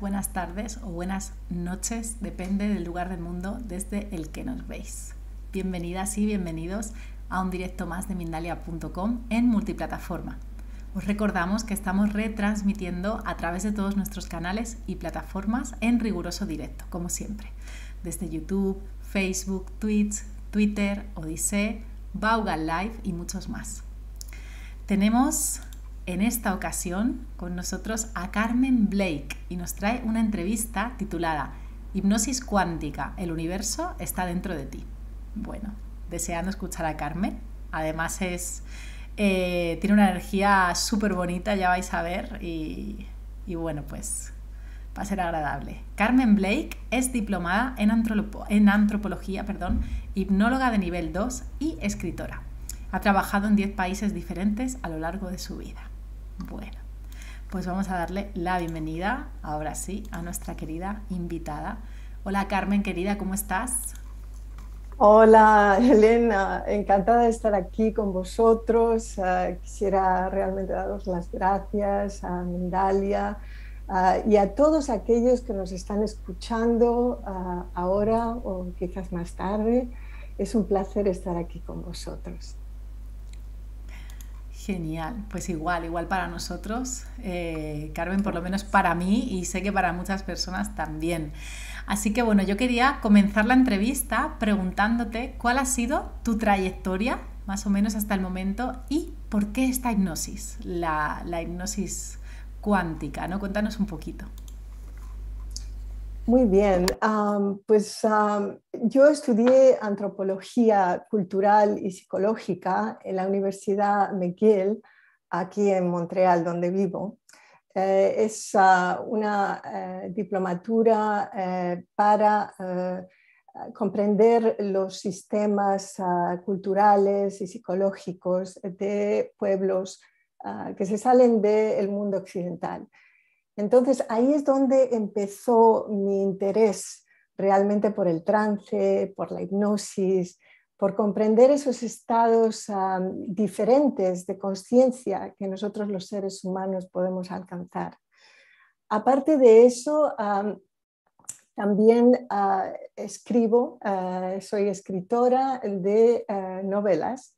buenas tardes o buenas noches, depende del lugar del mundo desde el que nos veis. Bienvenidas y bienvenidos a un directo más de Mindalia.com en multiplataforma. Os recordamos que estamos retransmitiendo a través de todos nuestros canales y plataformas en riguroso directo, como siempre, desde YouTube, Facebook, Twitch, Twitter, Odisee, Baugan Live y muchos más. Tenemos en esta ocasión con nosotros a Carmen Blake y nos trae una entrevista titulada Hipnosis cuántica, el universo está dentro de ti. Bueno, deseando escuchar a Carmen. Además es, eh, tiene una energía súper bonita, ya vais a ver, y, bueno, pues va a ser agradable. Carmen Blake es diplomada en, en antropología, perdón, hipnóloga de nivel 2 y escritora. Ha trabajado en 10 países diferentes a lo largo de su vida. Bueno, pues vamos a darle la bienvenida, ahora sí, a nuestra querida invitada. Hola Carmen, querida, ¿cómo estás? Hola Elena, encantada de estar aquí con vosotros. Ah, quisiera realmente daros las gracias a Mendalia ah, y a todos aquellos que nos están escuchando ah, ahora o quizás más tarde. Es un placer estar aquí con vosotros. Genial, pues igual, igual para nosotros, eh, Carmen, por lo menos para mí y sé que para muchas personas también. Así que bueno, yo quería comenzar la entrevista preguntándote cuál ha sido tu trayectoria, más o menos hasta el momento, y por qué esta hipnosis, la, la hipnosis cuántica, ¿no? Cuéntanos un poquito. Muy bien, pues yo estudié antropología cultural y psicológica en la Universidad McGill, aquí en Montreal, donde vivo. Eh, es ah, una eh, diplomatura eh, para comprender los sistemas ah, culturales y psicológicos de pueblos ah, que se salen del mundo occidental. Entonces ahí es donde empezó mi interés realmente por el trance, por la hipnosis, por comprender esos estados ah, diferentes de conciencia que nosotros los seres humanos podemos alcanzar. Aparte de eso, ah, también ah, escribo, soy escritora de novelas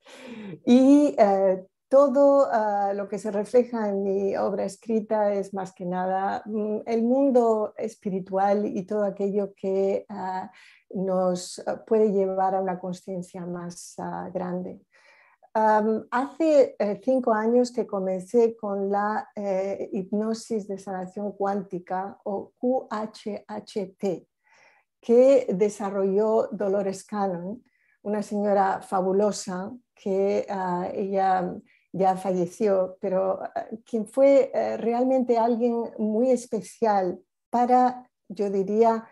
y todo ah, lo que se refleja en mi obra escrita es más que nada mm, el mundo espiritual y todo aquello que ah, nos ah, puede llevar a una conciencia más grande. hace eh, cinco años que comencé con la eh, hipnosis de sanación cuántica o QHHT que desarrolló Dolores Cannon, una señora fabulosa que ella ya falleció, pero eh, quien fue eh, realmente alguien muy especial para, yo diría,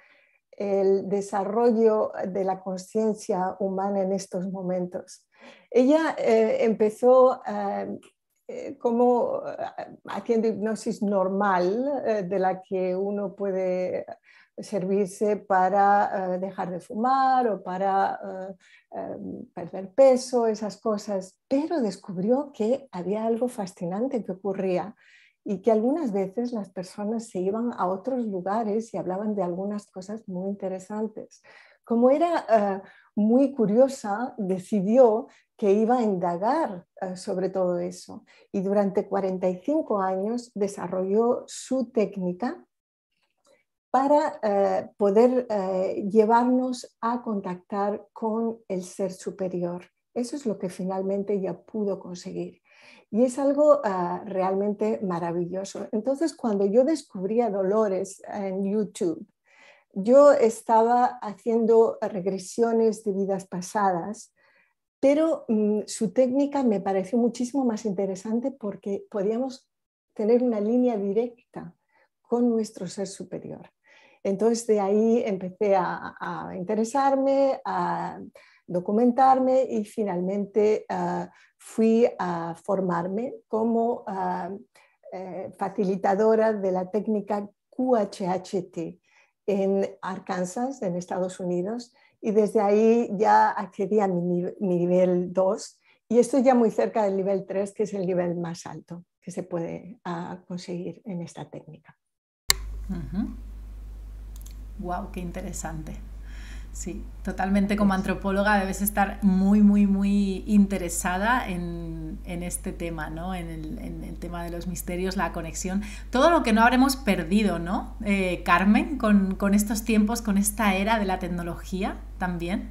el desarrollo de la conciencia humana en estos momentos. Ella eh, empezó como haciendo hipnosis normal, de la que uno puede servirse para eh, dejar de fumar o para eh, em, perder peso, esas cosas, pero descubrió que había algo fascinante que ocurría y que algunas veces las personas se iban a otros lugares y hablaban de algunas cosas muy interesantes. Como era eh, muy curiosa, decidió que iba a indagar sobre todo eso y durante 45 años desarrolló su técnica para eh, poder eh, llevarnos a contactar con el ser superior. Eso es lo que finalmente ya pudo conseguir. Y es algo eh, realmente maravilloso. Entonces, cuando yo descubría Dolores en YouTube, yo estaba haciendo regresiones de vidas pasadas, pero mm, su técnica me pareció muchísimo más interesante porque podíamos tener una línea directa con nuestro ser superior. Entonces de ahí empecé a, interesarme, a documentarme y finalmente eh, fui a formarme como eh, eh, facilitadora de la técnica QHHT en Arkansas, en Estados Unidos, y desde ahí ya accedí a mi, nivel 2 y estoy ya muy cerca del nivel 3, que es el nivel más alto que se puede ah, conseguir en esta técnica wow, qué interesante. Sí, totalmente como antropóloga debes estar muy, muy, muy interesada en, este tema, ¿no? En el, tema de los misterios, la conexión, todo lo que no habremos perdido, ¿no? Eh, Carmen, con, estos tiempos, con esta era de la tecnología también.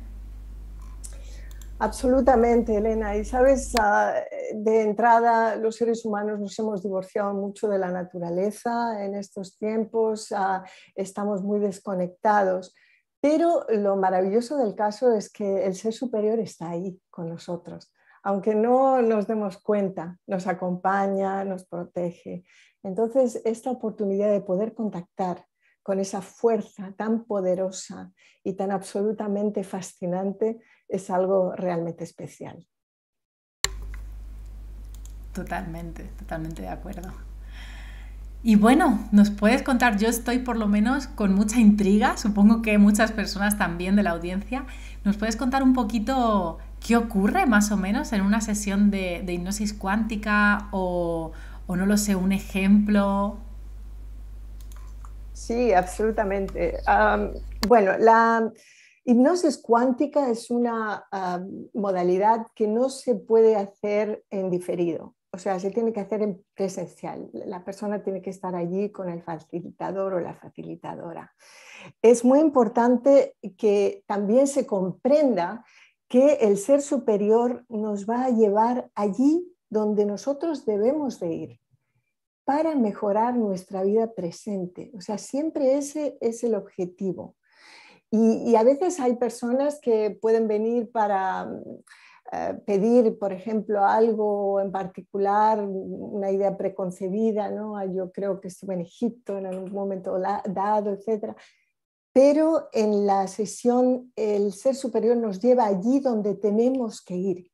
Absolutamente, Elena. Y sabes, ah, de entrada los seres humanos nos hemos divorciado mucho de la naturaleza en estos tiempos, ah, estamos muy desconectados, pero lo maravilloso del caso es que el ser superior está ahí con nosotros, aunque no nos demos cuenta, nos acompaña, nos protege. Entonces, esta oportunidad de poder contactar con esa fuerza tan poderosa y tan absolutamente fascinante es algo realmente especial. Totalmente, totalmente de acuerdo. Y bueno, nos puedes contar, yo estoy por lo menos con mucha intriga, supongo que muchas personas también de la audiencia, nos puedes contar un poquito qué ocurre más o menos en una sesión de, hipnosis cuántica o, no lo sé, un ejemplo. Sí, absolutamente. bueno, la hipnosis cuántica es una modalidad que no se puede hacer en diferido o sea, se tiene que hacer en presencial. La persona tiene que estar allí con el facilitador o la facilitadora. Es muy importante que también se comprenda que el ser superior nos va a llevar allí donde nosotros debemos de ir para mejorar nuestra vida presente. O sea, siempre ese es el objetivo. Y, y a veces hay personas que pueden venir para eh, pedir, por ejemplo, algo en particular, una idea preconcebida, ¿no? Ah, yo creo que estuve en Egipto en algún momento dado, etc. Pero en la sesión el ser superior nos lleva allí donde tenemos que ir.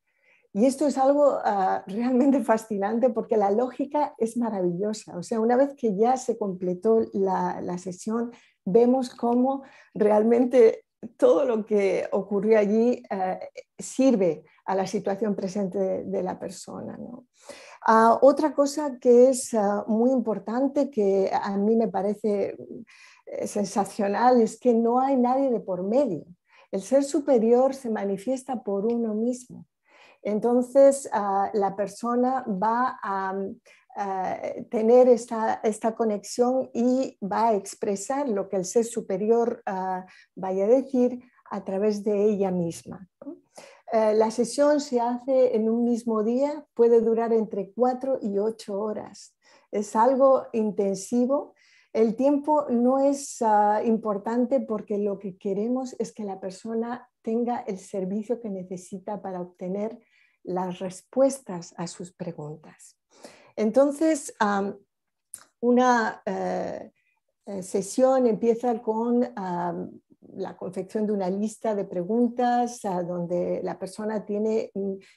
Y esto es algo ah, realmente fascinante porque la lógica es maravillosa. O sea, una vez que ya se completó la, la sesión, vemos cómo realmente todo lo que ocurrió allí eh, sirve a la situación presente de, la persona. Ah, otra cosa que es ah, muy importante, que a mí me parece eh, sensacional, es que no hay nadie de por medio. El ser superior se manifiesta por uno mismo. Entonces, ah, la persona va a, tener esta, conexión y va a expresar lo que el ser superior vaya a decir a través de ella misma. Eh, la sesión se hace en un mismo día, puede durar entre 4 y 8 horas. Es algo intensivo. El tiempo no es ah, importante porque lo que queremos es que la persona tenga el servicio que necesita para obtener las respuestas a sus preguntas. Entonces, una eh, eh, sesión empieza con la confección de una lista de preguntas a donde la persona tiene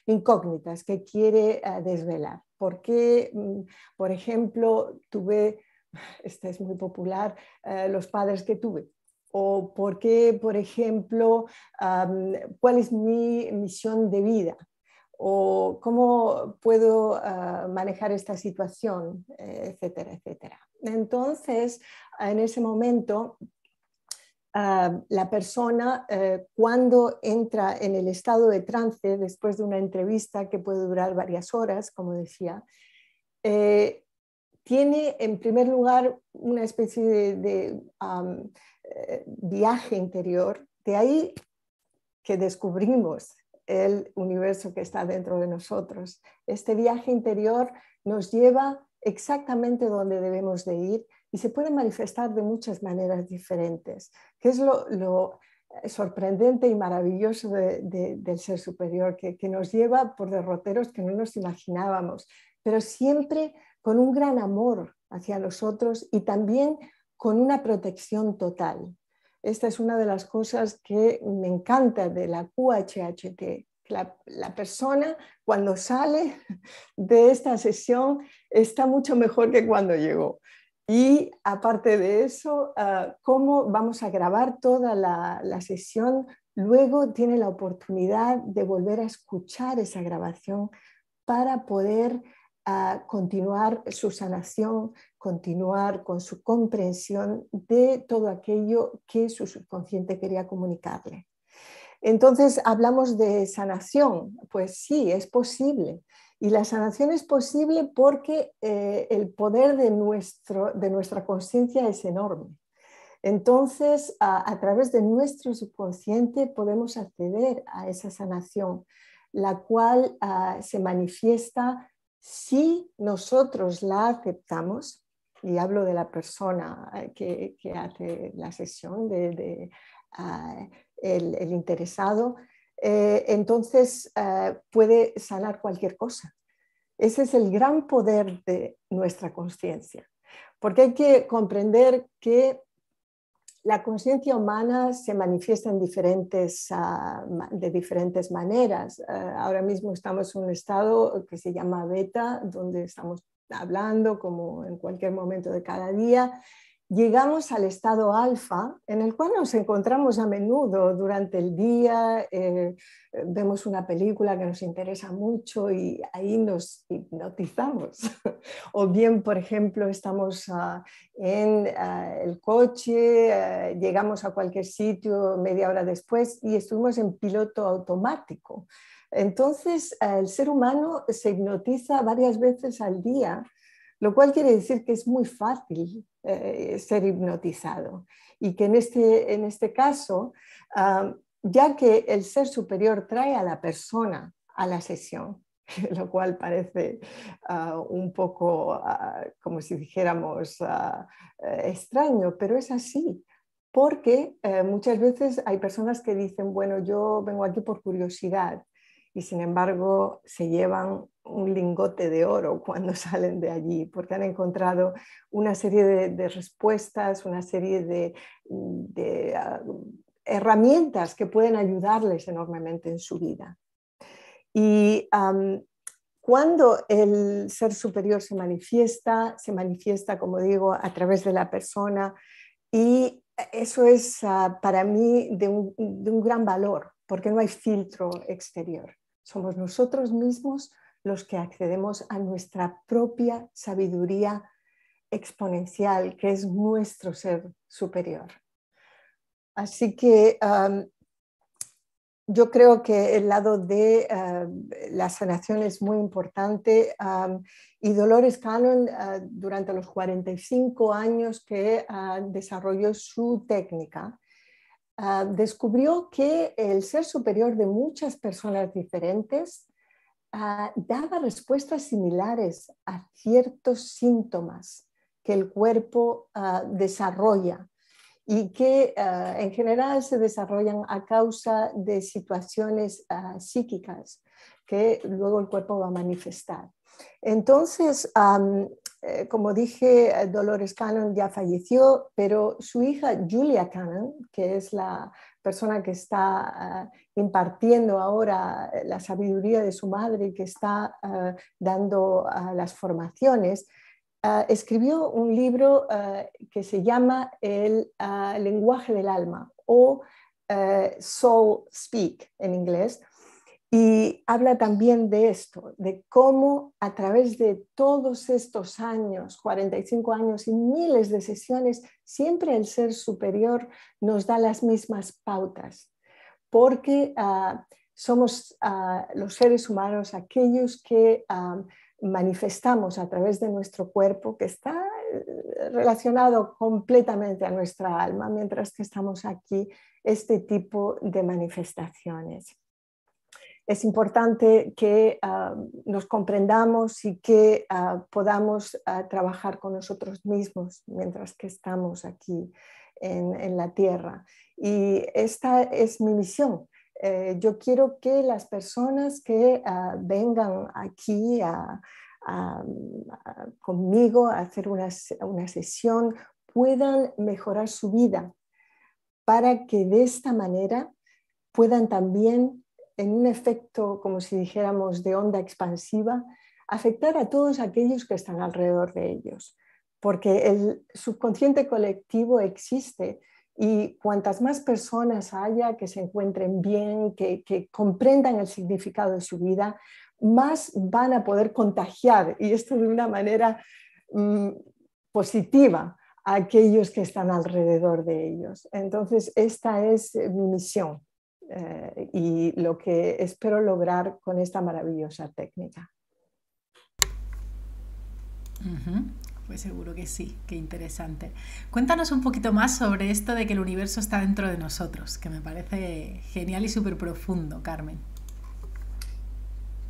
incógnitas que quiere ah, desvelar. ¿Por qué, mm, por ejemplo, tuve, esta es muy popular, eh, los padres que tuve? ¿O por qué, por ejemplo, cuál es mi misión de vida? o cómo puedo ah, manejar esta situación, eh, etcétera, etcétera. Entonces, en ese momento Ah, la persona eh, cuando entra en el estado de trance después de una entrevista que puede durar varias horas, como decía, eh, tiene en primer lugar una especie de, eh, viaje interior, de ahí que descubrimos el universo que está dentro de nosotros. Este viaje interior nos lleva exactamente donde debemos de ir y se puede manifestar de muchas maneras diferentes, que es lo, sorprendente y maravilloso del ser superior, que, nos lleva por derroteros que no nos imaginábamos, pero siempre con un gran amor hacia nosotros y también con una protección total. Esta es una de las cosas que me encanta de la QHHT, la, la, persona cuando sale de esta sesión está mucho mejor que cuando llegó. Y aparte de eso, ah, cómo vamos a grabar toda la, sesión, luego tiene la oportunidad de volver a escuchar esa grabación para poder ah, continuar su sanación, continuar con su comprensión de todo aquello que su subconsciente quería comunicarle. Entonces, hablamos de sanación. Pues sí, es posible. Y la sanación es posible porque eh, el poder de, nuestro, de nuestra conciencia es enorme. Entonces, a, través de nuestro subconsciente podemos acceder a esa sanación, la cual ah, se manifiesta si nosotros la aceptamos, y hablo de la persona eh, que, hace la sesión, de, ah, el, interesado, eh, entonces eh, puede sanar cualquier cosa. Ese es el gran poder de nuestra conciencia, porque hay que comprender que la conciencia humana se manifiesta en ah, de diferentes maneras. Eh, ahora mismo estamos en un estado que se llama beta, donde estamos hablando como en cualquier momento de cada día llegamos al estado alfa, en el cual nos encontramos a menudo durante el día, eh, vemos una película que nos interesa mucho y ahí nos hipnotizamos. o bien, por ejemplo, estamos ah, en ah, el coche, ah, llegamos a cualquier sitio media hora después y estuvimos en piloto automático. Entonces, el ser humano se hipnotiza varias veces al día lo cual quiere decir que es muy fácil eh, ser hipnotizado y que en este, en este caso, ah, ya que el ser superior trae a la persona a la sesión, lo cual parece ah, un poco, ah, como si dijéramos, eh, extraño, pero es así. Porque eh, muchas veces hay personas que dicen, bueno, yo vengo aquí por curiosidad, y sin embargo se llevan un lingote de oro cuando salen de allí, porque han encontrado una serie de, respuestas, una serie de, ah, herramientas que pueden ayudarles enormemente en su vida. Y cuando el ser superior se manifiesta, se manifiesta, como digo, a través de la persona y eso es ah, para mí de un gran valor, porque no hay filtro exterior. Somos nosotros mismos los que accedemos a nuestra propia sabiduría exponencial, que es nuestro ser superior. Así que um, yo creo que el lado de um, la sanación es muy importante um, y Dolores Cannon uh, durante los 45 años que uh, desarrolló su técnica Ah, descubrió que el ser superior de muchas personas diferentes ah, daba respuestas similares a ciertos síntomas que el cuerpo ah, desarrolla y que en general se desarrollan a causa de situaciones psíquicas que luego el cuerpo va a manifestar. Entonces, eh, como dije, eh, Dolores Cannon ya falleció, pero su hija Julia Cannon, que es la persona que está eh, impartiendo ahora la sabiduría de su madre y que está dando las formaciones, escribió un libro que se llama El lenguaje del alma o Soul Speak en inglés y habla también de esto, de cómo a través de todos estos años, 45 años y miles de sesiones, siempre el ser superior nos da las mismas pautas, porque ah, somos ah, los seres humanos aquellos que ah, manifestamos a través de nuestro cuerpo, que está eh, relacionado completamente a nuestra alma, mientras que estamos aquí, este tipo de manifestaciones es importante que ah, nos comprendamos y que ah, podamos ah, trabajar con nosotros mismos mientras que estamos aquí en, la Tierra. Y esta es mi misión. Eh, yo quiero que las personas que vengan aquí conmigo a hacer una, una sesión puedan mejorar su vida para que de esta manera puedan también en un efecto, como si dijéramos, de onda expansiva, afectar a todos aquellos que están alrededor de ellos, porque el subconsciente colectivo existe y cuantas más personas haya que se encuentren bien, que, comprendan el significado de su vida, más van a poder contagiar, y esto de una manera mm, positiva, a aquellos que están alrededor de ellos. Entonces, esta es eh, mi misión eh, y lo que espero lograr con esta maravillosa técnica. Pues seguro que sí, qué interesante. Cuéntanos un poquito más sobre esto de que el universo está dentro de nosotros, que me parece genial y súper profundo, Carmen.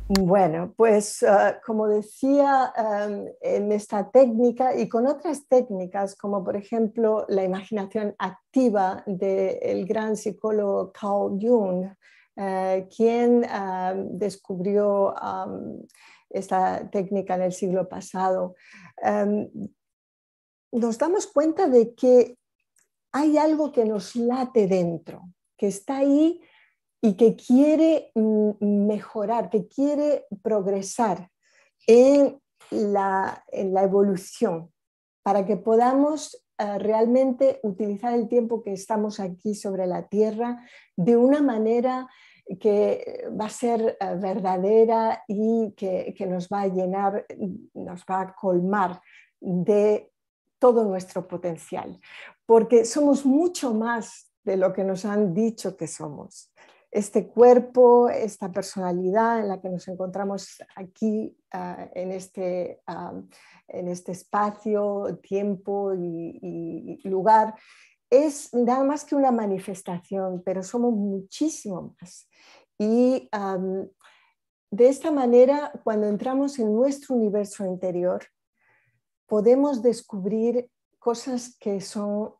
Bueno, pues ah, como decía, em, en esta técnica y con otras técnicas, como por ejemplo la imaginación activa del gran psicólogo Carl Jung, eh, quien em, descubrió em, esta técnica en el siglo pasado, nos damos cuenta de que hay algo que nos late dentro, que está ahí y que quiere mm, mejorar, que quiere progresar en la, evolución para que podamos eh, realmente utilizar el tiempo que estamos aquí sobre la Tierra de una manera que va a ser eh, verdadera y que nos va a llenar, mm, nos va a colmar de todo nuestro potencial, porque somos mucho más de lo que nos han dicho que somos este cuerpo, esta personalidad en la que nos encontramos aquí ah, este, ah, en, este, espacio, tiempo y, lugar, es nada más que una manifestación, pero somos muchísimo más. Y de esta manera, cuando entramos en nuestro universo interior, podemos descubrir cosas que son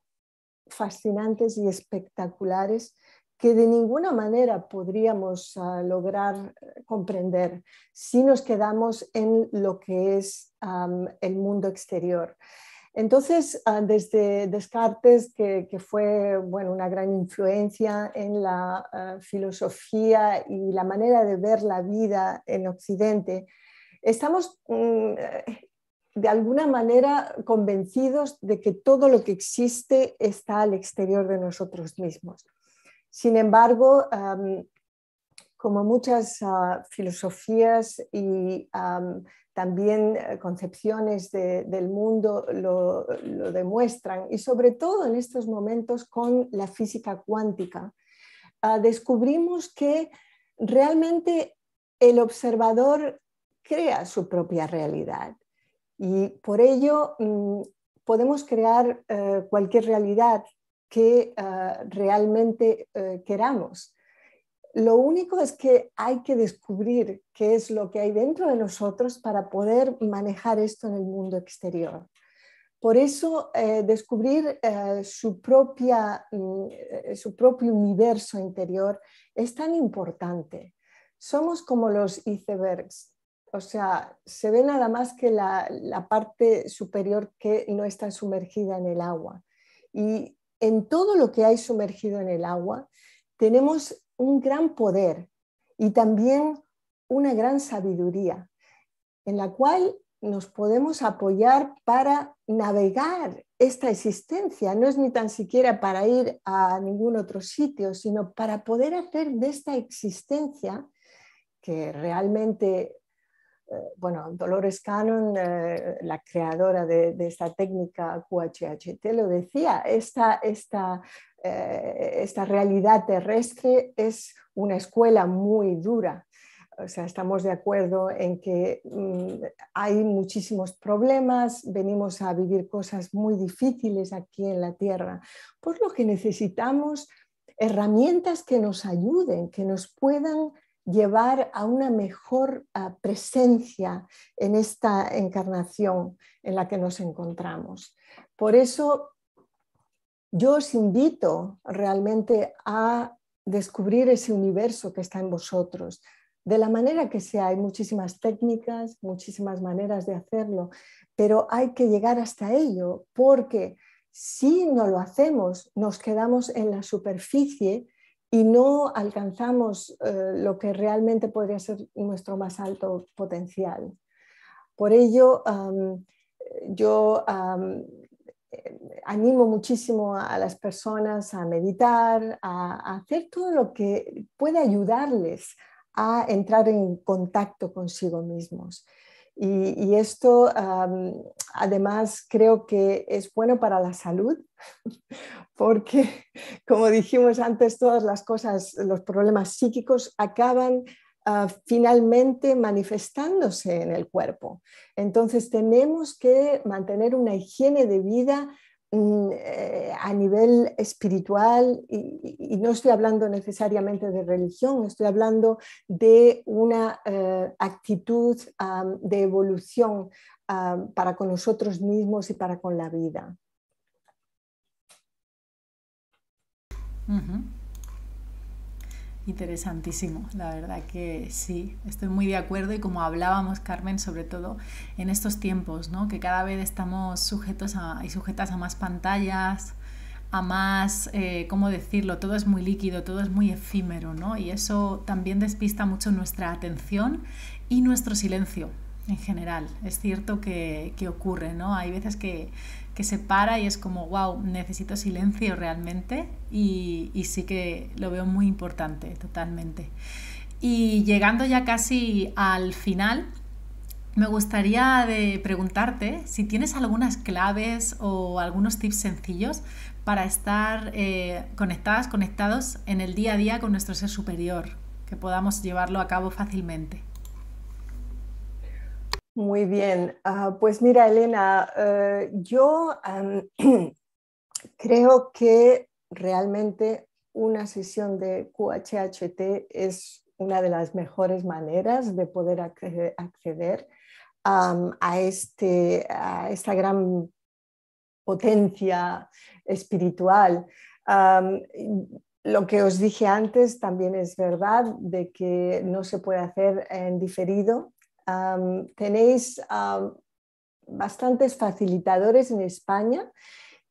fascinantes y espectaculares que de ninguna manera podríamos ah, lograr eh, comprender si nos quedamos en lo que es el mundo exterior. Entonces, ah, desde Descartes, que, fue bueno, una gran influencia en la ah, filosofía y la manera de ver la vida en Occidente, estamos mm, de alguna manera convencidos de que todo lo que existe está al exterior de nosotros mismos. Sin embargo, como muchas ah, filosofías y también eh, concepciones del mundo lo, demuestran, y sobre todo en estos momentos con la física cuántica, ah, descubrimos que realmente el observador crea su propia realidad y por ello mm, podemos crear eh, cualquier realidad que ah, realmente eh, queramos. Lo único es que hay que descubrir qué es lo que hay dentro de nosotros para poder manejar esto en el mundo exterior. Por eso, eh, descubrir eh, su, propia, mm, su propio universo interior es tan importante. Somos como los icebergs, o sea, se ve nada más que la, la parte superior que no está sumergida en el agua. Y en todo lo que hay sumergido en el agua, tenemos un gran poder y también una gran sabiduría en la cual nos podemos apoyar para navegar esta existencia. No es ni tan siquiera para ir a ningún otro sitio, sino para poder hacer de esta existencia, que realmente eh, bueno, Dolores Cannon, eh, la creadora de, esta técnica QHHT, lo decía, eh, esta, realidad terrestre es una escuela muy dura. O sea, estamos de acuerdo en que mm, hay muchísimos problemas, venimos a vivir cosas muy difíciles aquí en la Tierra, por lo que necesitamos herramientas que nos ayuden, que nos puedan llevar a una mejor ah, presencia en esta encarnación en la que nos encontramos. Por eso yo os invito realmente a descubrir ese universo que está en vosotros, de la manera que sea. Hay muchísimas técnicas, muchísimas maneras de hacerlo, pero hay que llegar hasta ello porque si no lo hacemos, nos quedamos en la superficie y no alcanzamos eh, lo que realmente podría ser nuestro más alto potencial. Por ello, yo eh, animo muchísimo a las personas a meditar, a, a hacer todo lo que puede ayudarles a entrar en contacto consigo mismos. Y, esto, además, creo que es bueno para la salud, porque, como dijimos antes, todas las cosas, los problemas psíquicos acaban ah, finalmente manifestándose en el cuerpo. Entonces tenemos que mantener una higiene de vida Mm, eh, a nivel espiritual, y, no estoy hablando necesariamente de religión, estoy hablando de una eh, actitud de evolución para con nosotros mismos y para con la vida. Interesantísimo, la verdad que sí, estoy muy de acuerdo y como hablábamos Carmen, sobre todo en estos tiempos, ¿no? que cada vez estamos sujetos a, y sujetas a más pantallas, a más, eh, ¿cómo decirlo? Todo es muy líquido, todo es muy efímero, ¿no? Y eso también despista mucho nuestra atención y nuestro silencio en general. Es cierto que, que ocurre, ¿no? Hay veces que, que se para y es como, wow, necesito silencio realmente y, sí que lo veo muy importante, totalmente. Y llegando ya casi al final, me gustaría de preguntarte si tienes algunas claves o algunos tips sencillos para estar eh, conectadas, conectados en el día a día con nuestro ser superior, que podamos llevarlo a cabo fácilmente. Muy bien, ah, pues mira Elena, eh, yo creo que realmente una sesión de QHHT es una de las mejores maneras de poder acceder este, a, esta gran potencia espiritual. lo que os dije antes también es verdad de que no se puede hacer en diferido tenéis bastantes facilitadores en España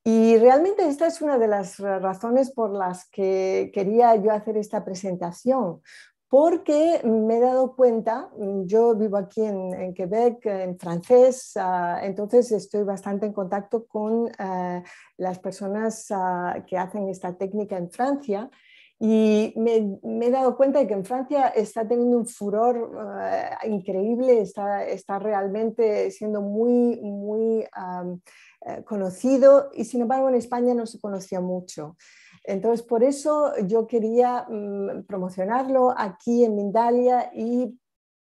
y realmente esta es una de las razones por las que quería yo hacer esta presentación, porque me he dado cuenta, yo vivo aquí en, Quebec, en francés, ah, entonces estoy bastante en contacto con eh, las personas ah, que hacen esta técnica en Francia y me, he dado cuenta de que en Francia está teniendo un furor ah, increíble, está, está, realmente siendo muy, muy eh, conocido y sin embargo en España no se conocía mucho. Entonces, por eso yo quería mm, promocionarlo aquí en Mindalia y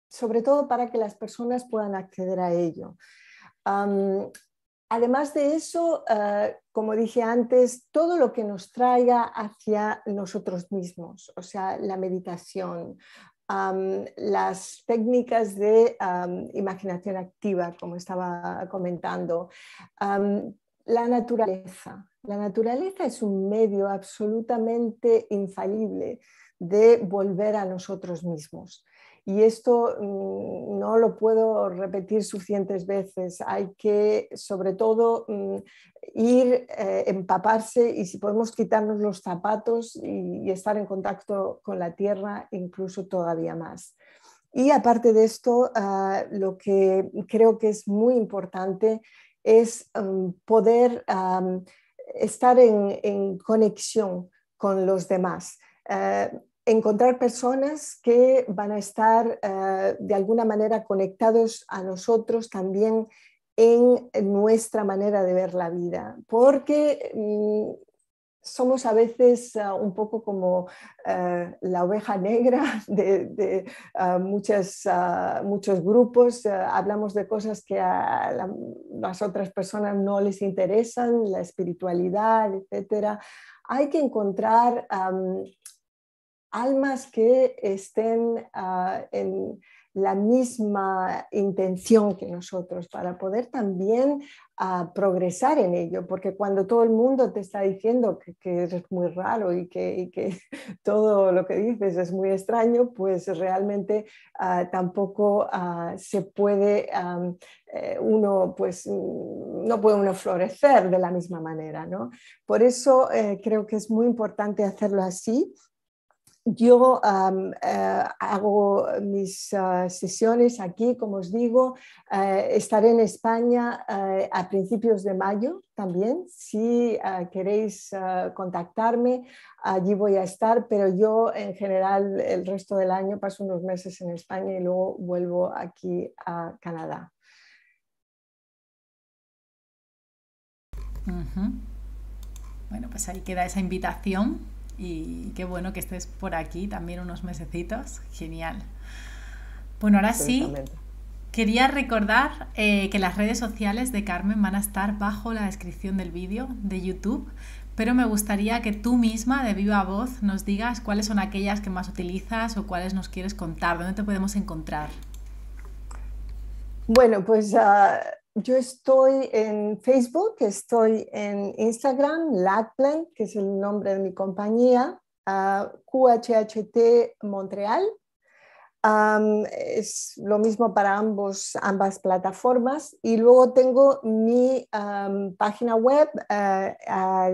sobre todo para que las personas puedan acceder a ello. Además de eso, ah, como dije antes, todo lo que nos traiga hacia nosotros mismos, o sea, la meditación, las técnicas de imaginación activa, como estaba comentando, la naturaleza. La naturaleza es un medio absolutamente infalible de volver a nosotros mismos. Y esto mm, no lo puedo repetir suficientes veces. Hay que, sobre todo, mm, ir, eh, empaparse y si podemos quitarnos los zapatos y, estar en contacto con la tierra, incluso todavía más. Y aparte de esto, ah, lo que creo que es muy importante es mm, poder estar en, conexión con los demás. Eh, encontrar personas que van a estar eh, de alguna manera conectados a nosotros también en nuestra manera de ver la vida, porque mm, somos a veces eh, un poco como eh, la oveja negra de, muchos grupos, hablamos de cosas que a las otras personas no les interesan, la espiritualidad, etc. Hay que encontrar almas que estén ah, en la misma intención que nosotros para poder también ah, progresar en ello, porque cuando todo el mundo te está diciendo que, es muy raro y que, todo lo que dices es muy extraño, pues realmente ah, tampoco se puede eh, uno, pues, mm, no puede uno florecer de la misma manera, Por eso eh, creo que es muy importante hacerlo así yo eh, hago mis ah, sesiones aquí, como os digo. Eh, estaré en España eh, a principios de mayo también. Si queréis contactarme, allí voy a estar, pero yo en general el resto del año paso unos meses en España y luego vuelvo aquí a Canadá. Bueno, pues ahí queda esa invitación y qué bueno que estés por aquí también unos mesecitos. Genial. Bueno, ahora sí, quería recordar eh, que las redes sociales de Carmen van a estar bajo la descripción del vídeo de YouTube, pero me gustaría que tú misma de viva voz nos digas cuáles son aquellas que más utilizas o cuáles nos quieres contar, dónde te podemos encontrar. Bueno, pues ah, yo estoy en Facebook, estoy en Instagram, Latplan, que es el nombre de mi compañía, ah, QHHT Montreal. es lo mismo para ambas plataformas. Y luego tengo mi página web, uh,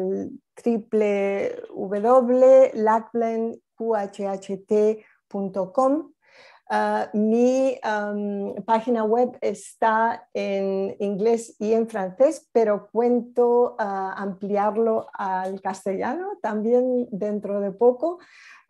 Ah, mi página web está en inglés y en francés, pero cuento ah, ampliarlo al castellano también dentro de poco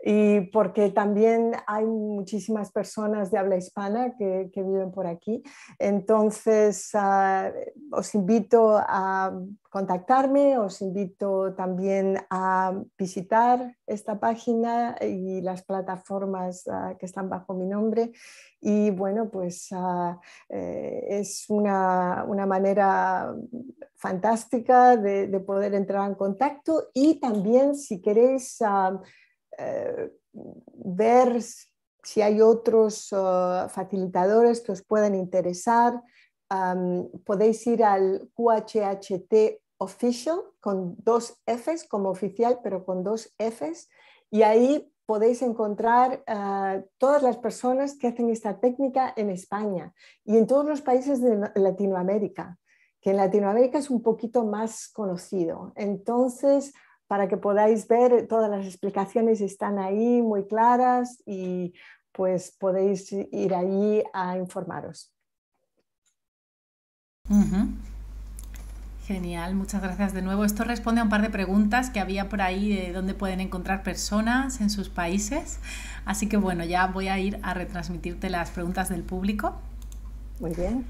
y porque también hay muchísimas personas de habla hispana que, viven por aquí. Entonces, ah, os invito a contactarme, os invito también a visitar esta página y las plataformas ah, que están bajo mi nombre. Y bueno, pues ah, eh, es una, manera fantástica de, poder entrar en contacto y también si queréis eh, ver si hay otros eh, facilitadores que os puedan interesar. podéis ir al QHHT Official con dos Fs como oficial, pero con dos Fs. Y ahí podéis encontrar eh, todas las personas que hacen esta técnica en España y en todos los países de Latinoamérica, que en Latinoamérica es un poquito más conocido. Entonces, para que podáis ver, eh, todas las explicaciones están ahí muy claras y pues podéis ir allí a informaros. Genial, muchas gracias de nuevo. Esto responde a un par de preguntas que había por ahí de dónde pueden encontrar personas en sus países. Así que bueno, ya voy a ir a retransmitirte las preguntas del público. Muy bien.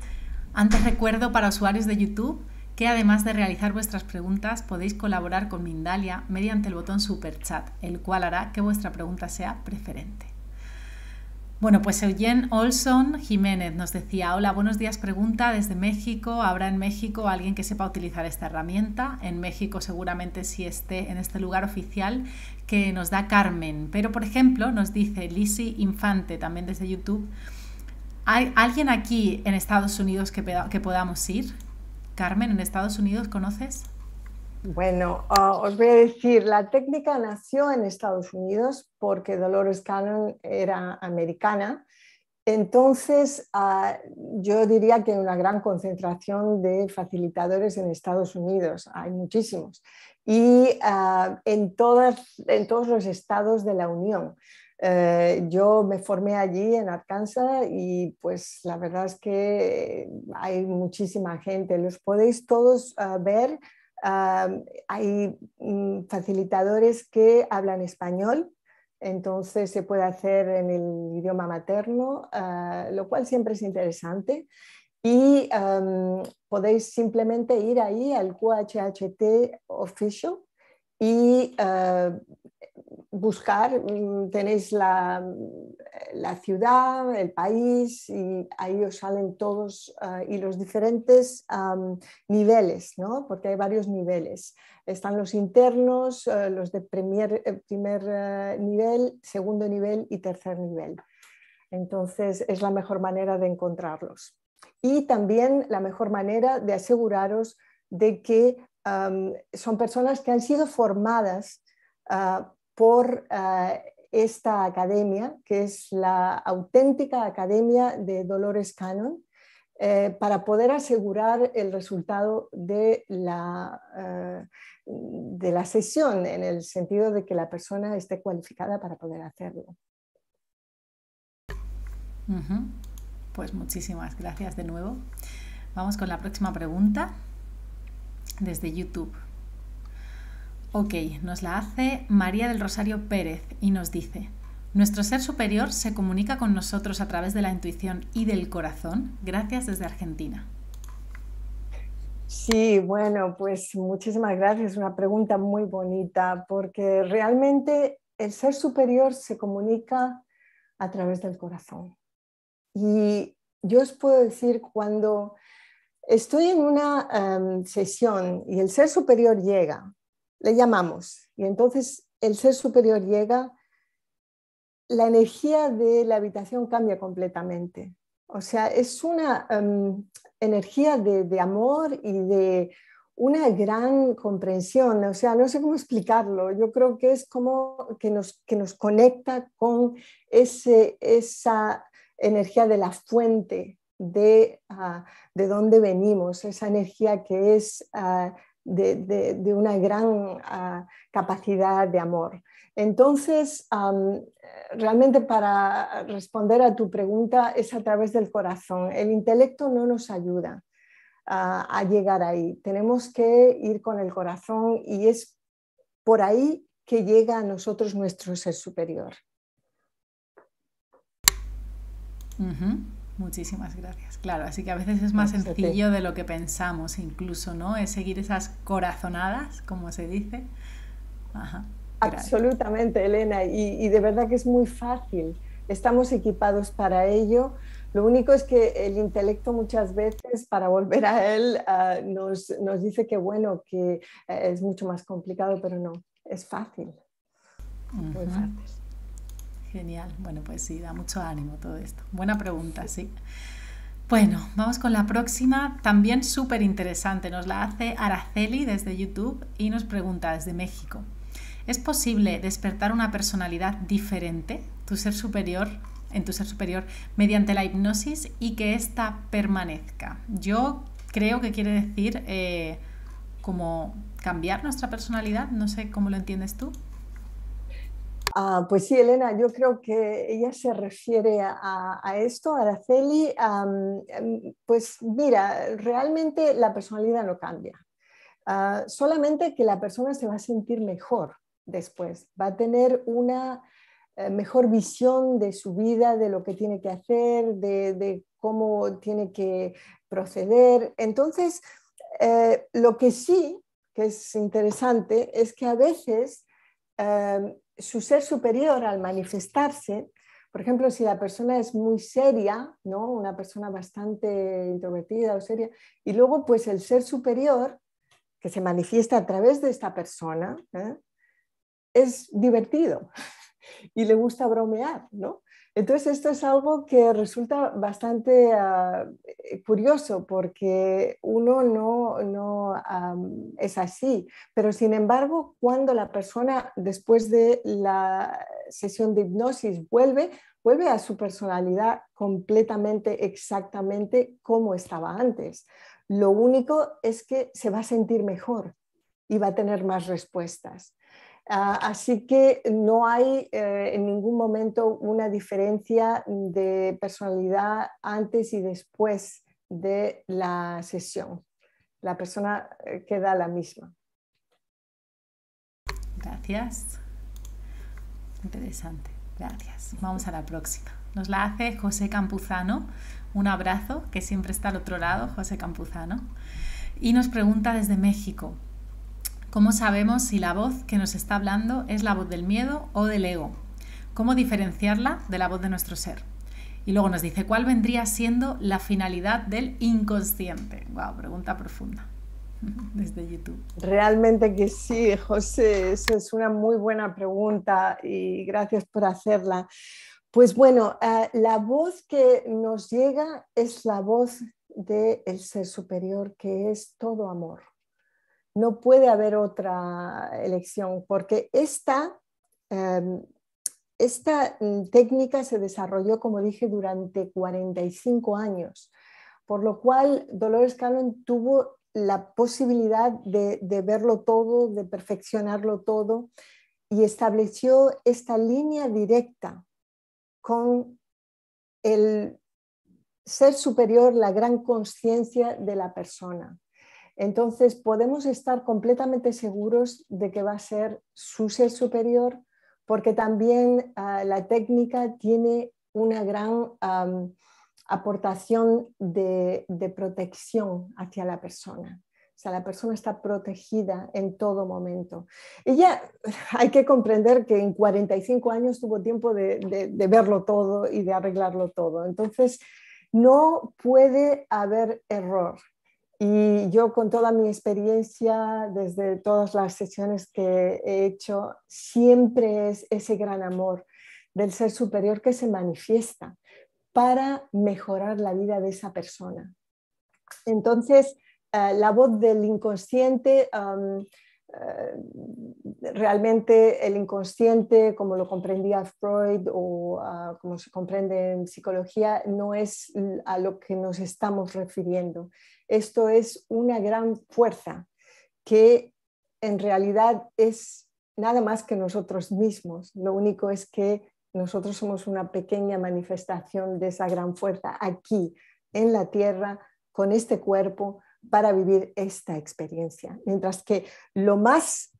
Antes recuerdo para usuarios de YouTube que además de realizar vuestras preguntas podéis colaborar con Mindalia mediante el botón Super Chat, el cual hará que vuestra pregunta sea preferente. Bueno, pues Eugene Olson Jiménez nos decía, hola, buenos días, pregunta desde México, ¿habrá en México alguien que sepa utilizar esta herramienta? En México seguramente sí esté en este lugar oficial que nos da Carmen, pero por ejemplo nos dice Lisi Infante, también desde YouTube, ¿hay alguien aquí en Estados Unidos que podamos ir? Carmen, en Estados Unidos, ¿conoces? Bueno, ah, os voy a decir, la técnica nació en Estados Unidos porque Dolores Cannon era americana. Entonces, ah, yo diría que hay una gran concentración de facilitadores en Estados Unidos, hay muchísimos, y ah, en todos los estados de la Unión. Eh, yo me formé allí en Arkansas y pues la verdad es que hay muchísima gente. Los podéis todos ah, ver. Ah, hay mm, facilitadores que hablan español, entonces se puede hacer en el idioma materno, ah, lo cual siempre es interesante. Y podéis simplemente ir ahí al QHHT Official y eh, buscar, mm, tenéis la, la, ciudad, el país y ahí os salen todos eh, y los diferentes niveles, porque hay varios niveles. Están los internos, eh, los de primer, primer nivel, segundo nivel y tercer nivel. Entonces es la mejor manera de encontrarlos. Y también la mejor manera de aseguraros de que son personas que han sido formadas ah, por ah, esta academia, que es la auténtica academia de Dolores Cannon, eh, para poder asegurar el resultado ah, de la, sesión, en el sentido de que la persona esté cualificada para poder hacerlo. Pues muchísimas gracias de nuevo. Vamos con la próxima pregunta desde YouTube. Ok, nos la hace María del Rosario Pérez y nos dice, nuestro ser superior se comunica con nosotros a través de la intuición y del corazón. Gracias desde Argentina. Sí, bueno, pues muchísimas gracias. Una pregunta muy bonita, porque realmente el ser superior se comunica a través del corazón. Y yo os puedo decir cuando estoy en una em, sesión y el ser superior llega, le llamamos, y entonces el ser superior llega, la energía de la habitación cambia completamente. O sea, es una em, energía de, amor y de una gran comprensión. O sea, no sé cómo explicarlo. Yo creo que es como que nos, conecta con esa energía de la fuente, de, ah, de dónde venimos, esa energía que es ah, de, una gran ah, capacidad de amor. Entonces, realmente para responder a tu pregunta es a través del corazón. El intelecto no nos ayuda a llegar ahí. Tenemos que ir con el corazón y es por ahí que llega a nosotros nuestro ser superior. Muchísimas gracias. Claro, así que a veces es más pues sencillo de lo que pensamos, incluso, ¿no? Es seguir esas corazonadas, como se dice. Absolutamente, Elena, y, de verdad que es muy fácil. Estamos equipados para ello. Lo único es que el intelecto muchas veces, para volver a él, ah, nos, dice que bueno, que eh, es mucho más complicado, pero no, es fácil. fácil. Genial. Bueno, pues sí, da mucho ánimo todo esto. Buena pregunta, sí. Bueno, vamos con la próxima, también súper interesante. Nos la hace Araceli desde YouTube y nos pregunta desde México. ¿Es posible despertar una personalidad diferente, tu ser superior, en tu ser superior, mediante la hipnosis y que ésta permanezca? Yo creo que quiere decir eh, como cambiar nuestra personalidad, no sé cómo lo entiendes tú. Ah, pues sí, Elena, yo creo que ella se refiere a, esto, Araceli. Em, pues mira, realmente la personalidad no cambia, ah, solamente que la persona se va a sentir mejor después, va a tener una eh, mejor visión de su vida, de lo que tiene que hacer, de, cómo tiene que proceder. Entonces, eh, lo que sí que es interesante es que a veces em, su ser superior al manifestarse, por ejemplo, si la persona es muy seria, ¿no? una persona bastante introvertida o seria, y luego pues el ser superior que se manifiesta a través de esta persona ¿eh? es divertido y le gusta bromear, ¿no? Entonces, esto es algo que resulta bastante ah, eh, curioso porque uno no, es así, pero sin embargo, cuando la persona después de la sesión de hipnosis vuelve, vuelve a su personalidad completamente, exactamente como estaba antes. Lo único es que se va a sentir mejor y va a tener más respuestas. Ah, así que no hay eh, en ningún momento una diferencia de personalidad antes y después de la sesión. La persona eh, queda la misma. Gracias. Interesante. Gracias. Vamos a la próxima. Nos la hace José Campuzano. Un abrazo, que siempre está al otro lado, José Campuzano. Y nos pregunta desde México. ¿Cómo sabemos si la voz que nos está hablando es la voz del miedo o del ego? ¿Cómo diferenciarla de la voz de nuestro ser? Y luego nos dice, ¿cuál vendría siendo la finalidad del inconsciente? Wow, pregunta profunda desde YouTube. Realmente que sí, José, esa es una muy buena pregunta y gracias por hacerla. Pues bueno, eh, la voz que nos llega es la voz del ser superior, que es todo amor no puede haber otra elección, porque esta, em, mm, técnica se desarrolló, como dije, durante 45 años, por lo cual Dolores Cannon tuvo la posibilidad de, de verlo todo, de perfeccionarlo todo, y estableció esta línea directa con el ser superior, la gran conciencia de la persona. Entonces podemos estar completamente seguros de que va a ser su ser superior porque también ah, la técnica tiene una gran aportación de, protección hacia la persona. O sea, la persona está protegida en todo momento. Y ya hay que comprender que en 45 años tuvo tiempo de verlo todo y de arreglarlo todo. Entonces, no puede haber error y yo con toda mi experiencia, desde todas las sesiones que he hecho, siempre es ese gran amor del ser superior que se manifiesta para mejorar la vida de esa persona. Entonces, eh, la voz del inconsciente... Eh, realmente el inconsciente, como lo comprendía Freud o ah, como se comprende en psicología, no es a lo que nos estamos refiriendo. Esto es una gran fuerza que en realidad es nada más que nosotros mismos. Lo único es que nosotros somos una pequeña manifestación de esa gran fuerza aquí, en la tierra, con este cuerpo, para vivir esta experiencia. Mientras que lo más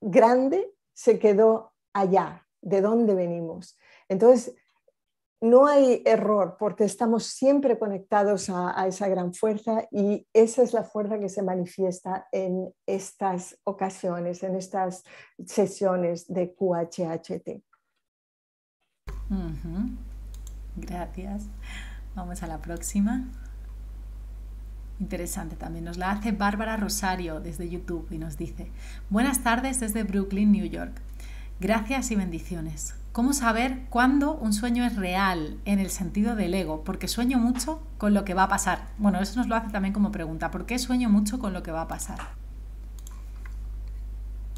grande se quedó allá, de dónde venimos. Entonces, no hay error porque estamos siempre conectados a, esa gran fuerza y esa es la fuerza que se manifiesta en estas ocasiones, en estas sesiones de QHHT. Gracias. Vamos a la próxima. Interesante también. Nos la hace Bárbara Rosario desde YouTube y nos dice, buenas tardes desde Brooklyn, New York. Gracias y bendiciones cómo saber cuándo un sueño es real en el sentido del ego, porque sueño mucho con lo que va a pasar. Bueno, eso nos lo hace también como pregunta, ¿por qué sueño mucho con lo que va a pasar?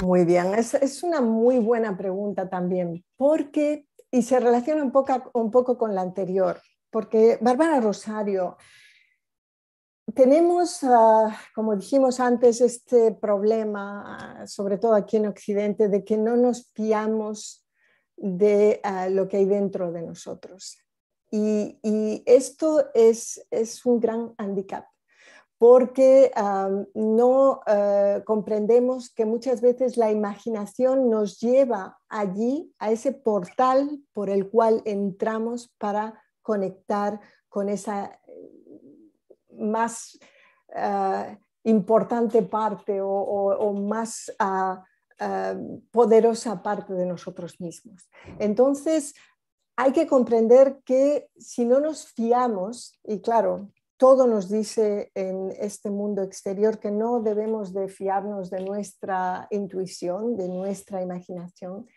Muy bien, es, una muy buena pregunta también, porque, y se relaciona un poco, un poco con la anterior, porque Bárbara Rosario, tenemos, ah, como dijimos antes, este problema, ah, sobre todo aquí en Occidente, de que no nos fiamos de ah, lo que hay dentro de nosotros. Y, esto es, un gran handicap porque no eh, comprendemos que muchas veces la imaginación nos lleva allí, a ese portal por el cual entramos para conectar con esa más ah, importante parte o, más ah, Ah, poderosa parte de nosotros mismos. Entonces, hay que comprender que si no nos fiamos, y claro, todo nos dice en este mundo exterior que no debemos de fiarnos de nuestra intuición, de nuestra imaginación.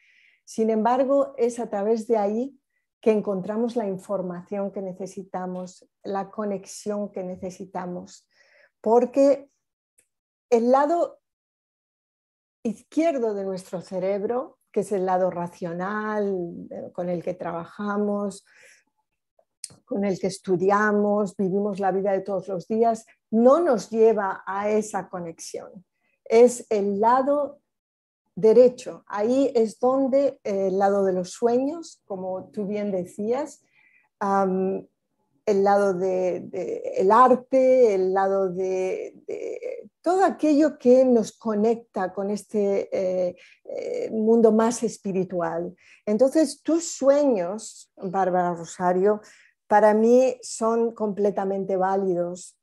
Sin embargo, es a través de ahí que encontramos la información que necesitamos, la conexión que necesitamos, porque el lado izquierdo de nuestro cerebro, que es el lado racional eh, con el que trabajamos, con el que estudiamos, vivimos la vida de todos los días, no nos lleva a esa conexión. Es el lado derecho. Ahí es donde eh, el lado de los sueños, como tú bien decías, el lado del de, el arte, el lado de, todo aquello que nos conecta con este eh, eh, mundo más espiritual. Entonces, tus sueños, Bárbara Rosario, para mí son completamente válidos.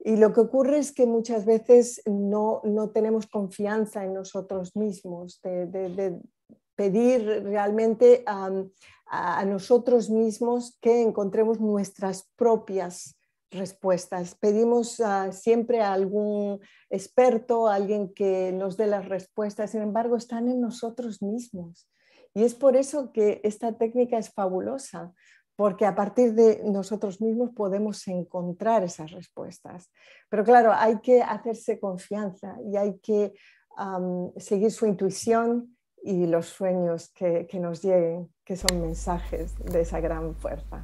Y lo que ocurre es que muchas veces no, no tenemos confianza en nosotros mismos, de, pedir realmente a, nosotros mismos que encontremos nuestras propias respuestas. Pedimos ah, siempre a algún experto, a alguien que nos dé las respuestas, sin embargo, están en nosotros mismos. Y es por eso que esta técnica es fabulosa, porque a partir de nosotros mismos podemos encontrar esas respuestas. Pero claro, hay que hacerse confianza y hay que seguir su intuición, y los sueños que, que, nos lleguen, que son mensajes de esa gran fuerza.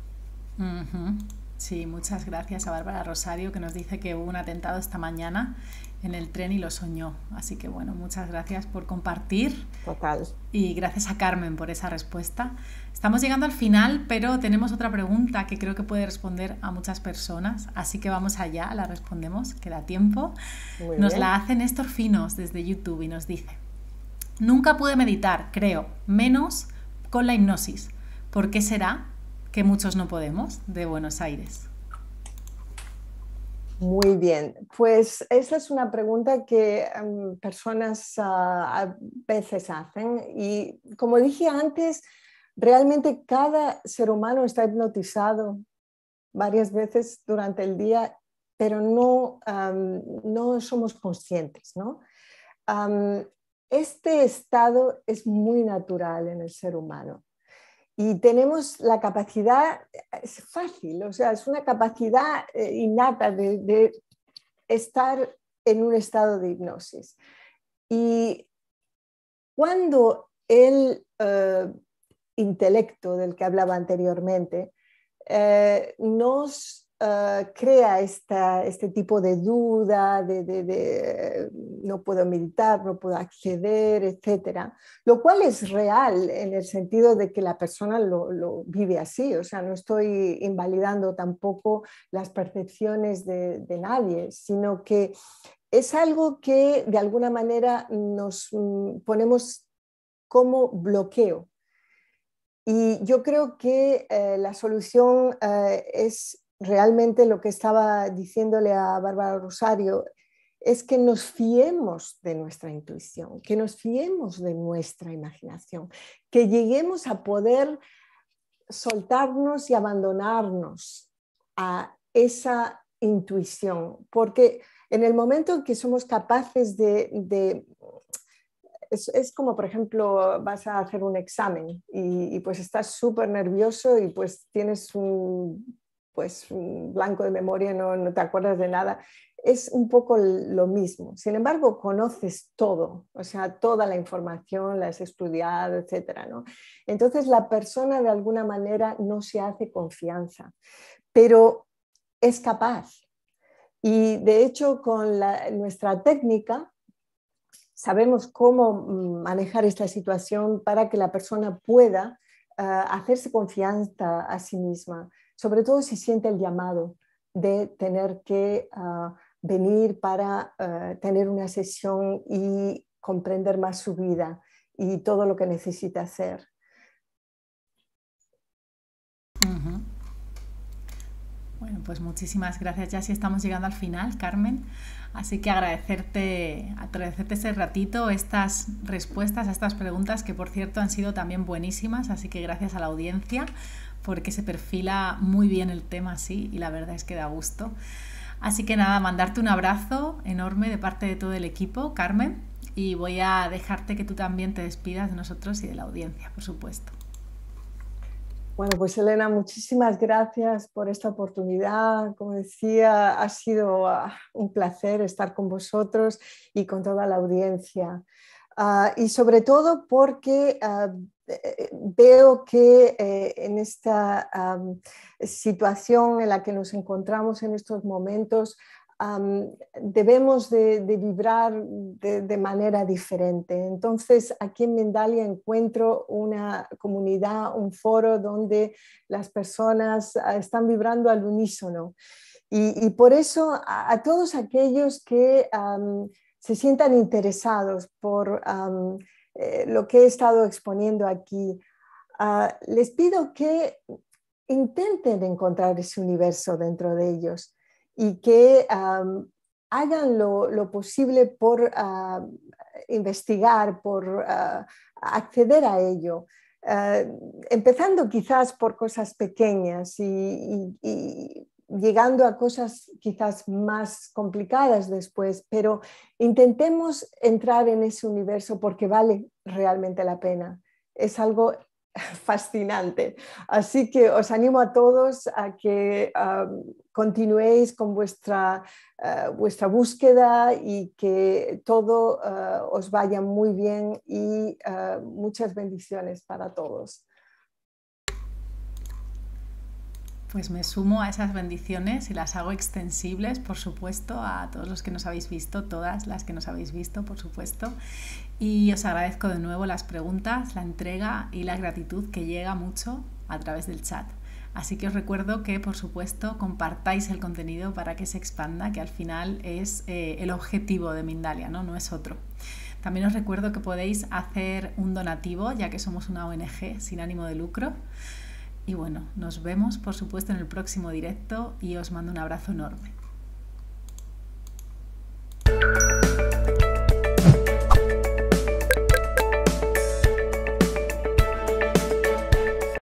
Sí, muchas gracias a Bárbara Rosario que nos dice que hubo un atentado esta mañana en el tren y lo soñó. Así que bueno, muchas gracias por compartir. Total. Y gracias a Carmen por esa respuesta. Estamos llegando al final, pero tenemos otra pregunta que creo que puede responder a muchas personas. Así que vamos allá, la respondemos, queda tiempo. nos la hace Néstor Finos desde YouTube y nos dice. Nunca pude meditar, creo, menos con la hipnosis. ¿Por qué será que muchos no podemos? De Buenos Aires. Muy bien, pues esa es una pregunta que em, personas ah, a veces hacen y como dije antes, realmente cada ser humano está hipnotizado varias veces durante el día, pero no, somos conscientes, ¿no? Este estado es muy natural en el ser humano y tenemos la capacidad, es fácil, o sea, es una capacidad eh, innata de, estar en un estado de hipnosis. Y cuando el eh, intelecto del que hablaba anteriormente eh, nos eh, crea este tipo de duda, de, no puedo meditar, no puedo acceder, etc. Lo cual es real en el sentido de que la persona lo, vive así, o sea, no estoy invalidando tampoco las percepciones de, nadie, sino que es algo que de alguna manera nos mm, ponemos como bloqueo. Y yo creo que eh, la solución eh, es realmente lo que estaba diciéndole a Bárbara Rosario es que nos fiemos de nuestra intuición, que nos fiemos de nuestra imaginación, que lleguemos a poder soltarnos y abandonarnos a esa intuición, porque en el momento en que somos capaces de... es, como, por ejemplo, vas a hacer un examen y, y pues estás súper nervioso y pues tienes un pues blanco de memoria, no, te acuerdas de nada. Es un poco lo mismo. Sin embargo, conoces todo, o sea, toda la información, la has estudiado, etcétera, ¿no? Entonces, la persona de alguna manera no se hace confianza, pero es capaz. Y de hecho, con nuestra técnica, sabemos cómo manejar esta situación para que la persona pueda ah, hacerse confianza a sí misma, sobre todo si siente el llamado de tener que ah, venir para ah, tener una sesión y comprender más su vida y todo lo que necesita hacer. Bueno, pues muchísimas gracias. Ya sí estamos llegando al final, Carmen. Así que agradecerte, agradecerte ese ratito, estas respuestas a estas preguntas que por cierto han sido también buenísimas. Así que gracias a la audiencia porque se perfila muy bien el tema así y la verdad es que da gusto. Así que nada, mandarte un abrazo enorme de parte de todo el equipo, Carmen, y voy a dejarte que tú también te despidas de nosotros y de la audiencia, por supuesto. Bueno, pues Elena, muchísimas gracias por esta oportunidad. Como decía, ha sido ah, un placer estar con vosotros y con toda la audiencia. Ah, y sobre todo porque ah, eh, veo que eh, en esta situación en la que nos encontramos en estos momentos, debemos de, vibrar de, manera diferente. Entonces, aquí en Mendalia encuentro una comunidad, un foro donde las personas ah, están vibrando al unísono. Y, por eso a, todos aquellos que se sientan interesados por eh, lo que he estado exponiendo aquí, ah, les pido que intenten encontrar ese universo dentro de ellos y que hagan lo, posible por ah, investigar, por ah, acceder a ello. empezando quizás por cosas pequeñas y, llegando a cosas quizás más complicadas después, pero intentemos entrar en ese universo porque vale realmente la pena. Es algo fascinante. Así que os animo a todos a que um, continuéis con uh, vuestra, búsqueda y que todo uh, os vaya muy bien y uh, muchas bendiciones para todos. Pues me sumo a esas bendiciones y las hago extensibles, por supuesto, a todos los que nos habéis visto, todas las que nos habéis visto, por supuesto. Y os agradezco de nuevo las preguntas, la entrega y la gratitud que llega mucho a través del chat. Así que os recuerdo que, por supuesto, compartáis el contenido para que se expanda, que al final es eh, el objetivo de Mindalia, ¿no? no es otro. También os recuerdo que podéis hacer un donativo, ya que somos una ONG sin ánimo de lucro. Y bueno, nos vemos por supuesto en el próximo directo y os mando un abrazo enorme.